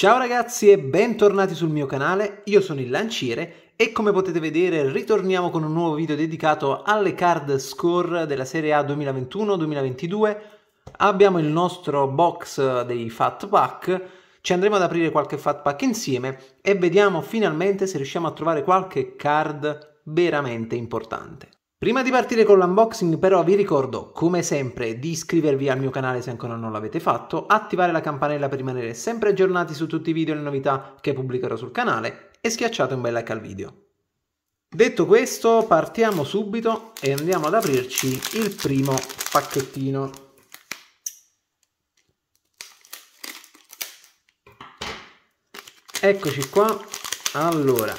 Ciao ragazzi e bentornati sul mio canale, io sono il Lanciere e come potete vedere ritorniamo con un nuovo video dedicato alle card score della Serie A 2021-2022. Abbiamo il nostro box dei Fat Pack, ci andremo ad aprire qualche Fat Pack insieme e vediamo finalmente se riusciamo a trovare qualche card veramente importante. Prima di partire con l'unboxing però vi ricordo come sempre di iscrivervi al mio canale se ancora non l'avete fatto, attivare la campanella per rimanere sempre aggiornati su tutti i video e le novità che pubblicherò sul canale e schiacciate un bel like al video. Detto questo partiamo subito e andiamo ad aprirci il primo pacchettino. Eccoci qua, allora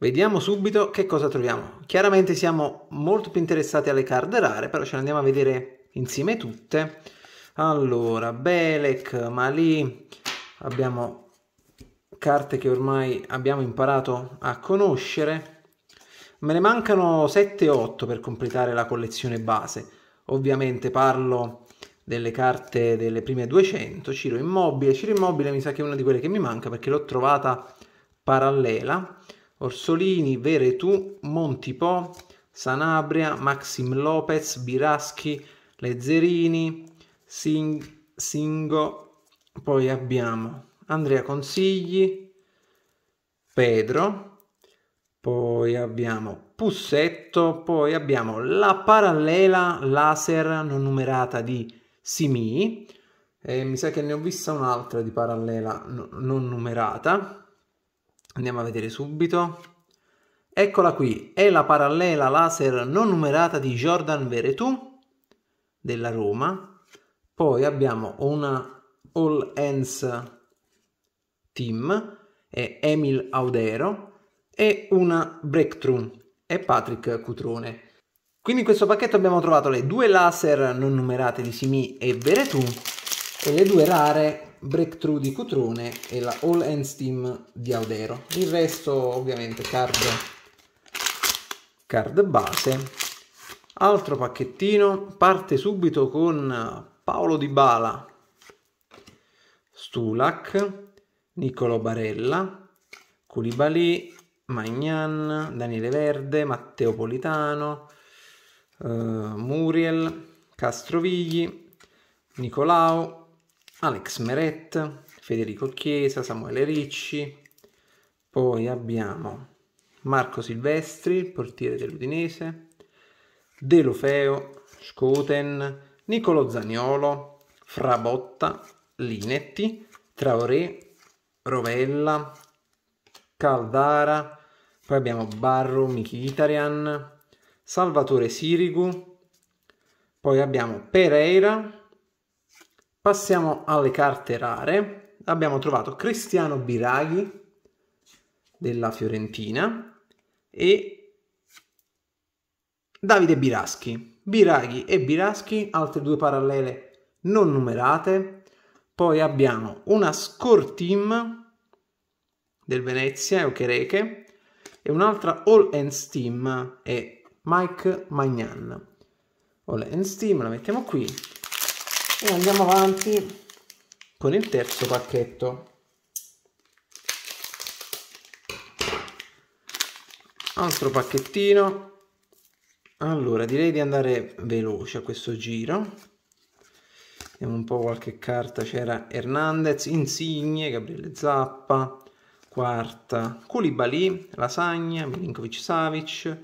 Vediamo subito che cosa troviamo. Chiaramente siamo molto più interessati alle card rare, però ce le andiamo a vedere insieme tutte. Allora, Belek, Malì, abbiamo carte che ormai abbiamo imparato a conoscere. Me ne mancano 7-8 per completare la collezione base. Ovviamente parlo delle carte delle prime 200, Ciro Immobile. Ciro Immobile mi sa che è una di quelle che mi manca perché l'ho trovata parallela Orsolini, Veretù, Montipò, Sanabria, Maxim Lopez, Biraschi, Lezzerini, Sing, Singo, poi abbiamo Andrea Consigli, Pedro, poi abbiamo Pussetto, poi abbiamo la parallela laser non numerata di Simi, e mi sa che ne ho vista un'altra di parallela non numerata, Andiamo a vedere subito. Eccola qui, è la parallela laser non numerata di Jordan Veretù della Roma. Poi abbiamo una All Hands Team e Emil Audero e una Breakthrough e Patrick Cutrone. Quindi in questo pacchetto abbiamo trovato le due laser non numerate di Simi e Veretù e le due rare Breakthrough di Cutrone e la All End Steam di Audero. Il resto ovviamente card, card base. Altro pacchettino, parte subito con Paolo Di Bala, Stulac, Nicolo Barella, Culibali, Magnan, Daniele Verde, Matteo Politano, eh, Muriel, Castrovigli, Nicolao, Alex Meret, Federico Chiesa, Samuele Ricci, poi abbiamo Marco Silvestri, portiere dell'Udinese, De Lofeo, Scoten, Nicolo Zagnolo, Frabotta, Linetti, Traoré, Rovella, Caldara, poi abbiamo Barro, Michitarian, Salvatore Sirigu, poi abbiamo Pereira, Passiamo alle carte rare. Abbiamo trovato Cristiano Biraghi della Fiorentina e Davide Biraschi. Biraghi e Biraschi, altre due parallele non numerate. Poi abbiamo una score team del Venezia, Euchereche, e un'altra all ends team è Mike Magnan. All ends team la mettiamo qui e andiamo avanti con il terzo pacchetto altro pacchettino allora direi di andare veloce a questo giro vediamo un po' qualche carta c'era Hernandez Insigne Gabriele Zappa quarta Koulibaly Lasagna Milinkovic Savic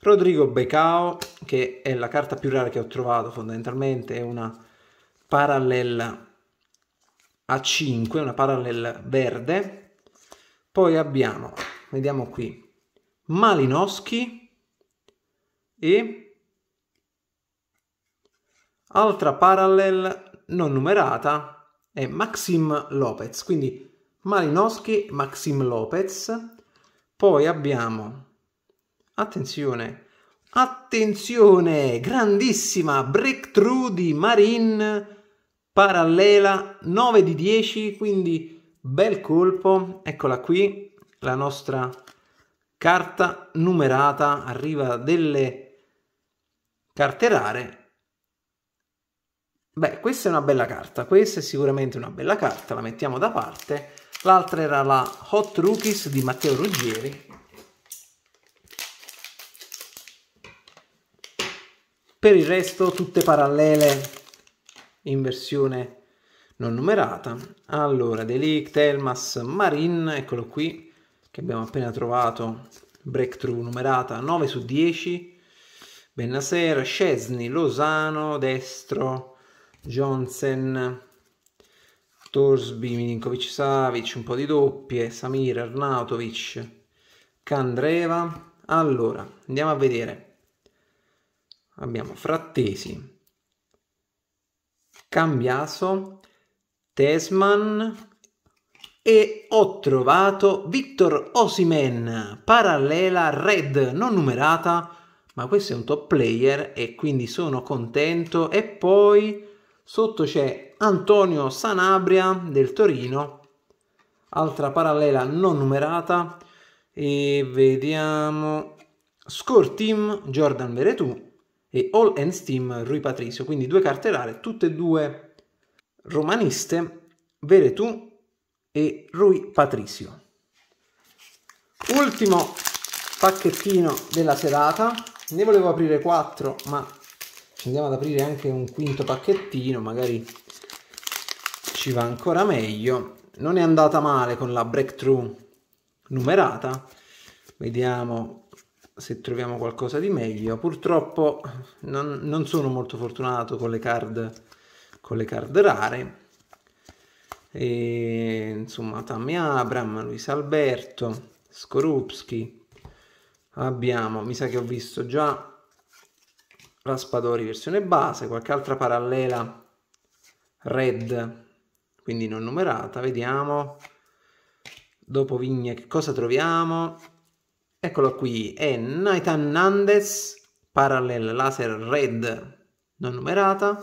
Rodrigo Becao che è la carta più rara che ho trovato fondamentalmente è una parallela a 5, una parallela verde. Poi abbiamo, vediamo qui, Malinowski e altra parallel non numerata è Maxim Lopez. Quindi Malinowski, Maxim Lopez. Poi abbiamo, attenzione, attenzione, grandissima breakthrough di Marin parallela 9 di 10 quindi bel colpo eccola qui la nostra carta numerata arriva delle carte rare beh questa è una bella carta questa è sicuramente una bella carta la mettiamo da parte l'altra era la Hot Rookies di Matteo Ruggieri per il resto tutte parallele in versione non numerata. Allora, Delic, Telmas, Marin, eccolo qui, che abbiamo appena trovato, breakthrough numerata 9 su 10, Bennaser, Scesni, Losano, Destro, Johnson, Torsby, Milinkovic, Savic, un po' di doppie, Samir, Arnautovic, Candreva. Allora, andiamo a vedere. Abbiamo Frattesi, Cambiaso, Tesman e ho trovato Victor Osimen, parallela red non numerata, ma questo è un top player e quindi sono contento. E poi sotto c'è Antonio Sanabria del Torino, altra parallela non numerata e vediamo Score Team Jordan Veretù e All and Steam Rui Patricio, quindi due carte rare, tutte e due romaniste, Veretù e Rui Patricio. Ultimo pacchettino della serata, ne volevo aprire quattro, ma ci andiamo ad aprire anche un quinto pacchettino, magari ci va ancora meglio. Non è andata male con la breakthrough numerata, vediamo se troviamo qualcosa di meglio. Purtroppo non, non sono molto fortunato con le card, con le card rare. E, insomma, Tammy Abram, Luis Alberto, Skorupski. Abbiamo, mi sa che ho visto già Raspadori versione base, qualche altra parallela red, quindi non numerata. Vediamo. Dopo Vigne che cosa troviamo? Eccolo qui, è Nathan Nandes, Parallel Laser Red non numerata.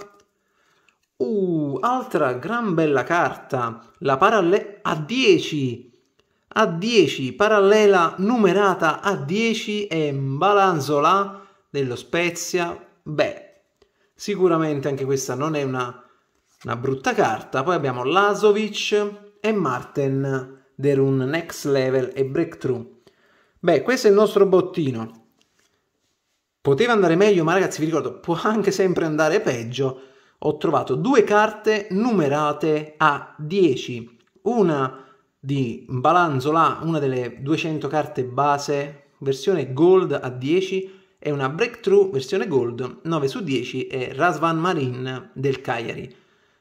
Uh, altra gran bella carta, la Parallel A10. A10, parallela numerata A10 e Mbalanzola dello Spezia. Beh, sicuramente anche questa non è una, una brutta carta. Poi abbiamo Lasovic e Marten, Derun Next Level e Breakthrough. Beh, questo è il nostro bottino. Poteva andare meglio, ma ragazzi vi ricordo, può anche sempre andare peggio. Ho trovato due carte numerate a 10, una di Balanzola, una delle 200 carte base, versione gold a 10, e una breakthrough versione gold 9 su 10 e Razvan Marin del Cagliari.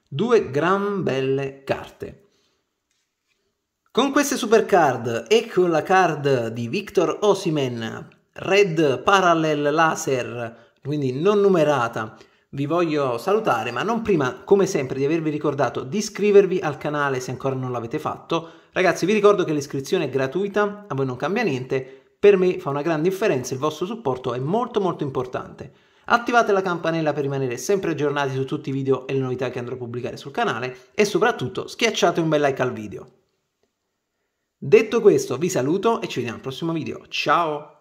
Due gran belle carte. Con queste supercard e con la card di Victor Osimen, Red Parallel Laser, quindi non numerata, vi voglio salutare, ma non prima, come sempre, di avervi ricordato di iscrivervi al canale se ancora non l'avete fatto. Ragazzi, vi ricordo che l'iscrizione è gratuita, a voi non cambia niente, per me fa una grande differenza, il vostro supporto è molto molto importante. Attivate la campanella per rimanere sempre aggiornati su tutti i video e le novità che andrò a pubblicare sul canale e soprattutto schiacciate un bel like al video. Detto questo vi saluto e ci vediamo al prossimo video. Ciao!